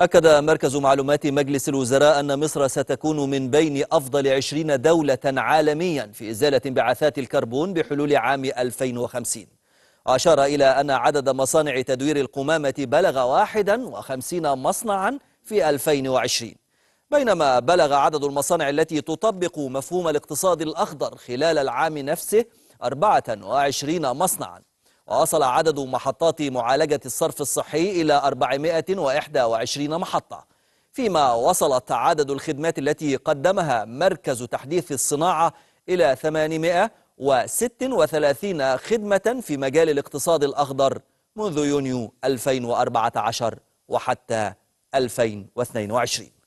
أكد مركز معلومات مجلس الوزراء أن مصر ستكون من بين أفضل عشرين دولة عالميا في إزالة انبعاثات الكربون بحلول عام 2050 أشار إلى أن عدد مصانع تدوير القمامة بلغ 51 مصنعا في 2020 بينما بلغ عدد المصانع التي تطبق مفهوم الاقتصاد الأخضر خلال العام نفسه 24 مصنعا وصل عدد محطات معالجة الصرف الصحي إلى 421 محطة فيما وصلت عدد الخدمات التي قدمها مركز تحديث الصناعة إلى 836 خدمة في مجال الاقتصاد الأخضر منذ يونيو 2014 وحتى 2022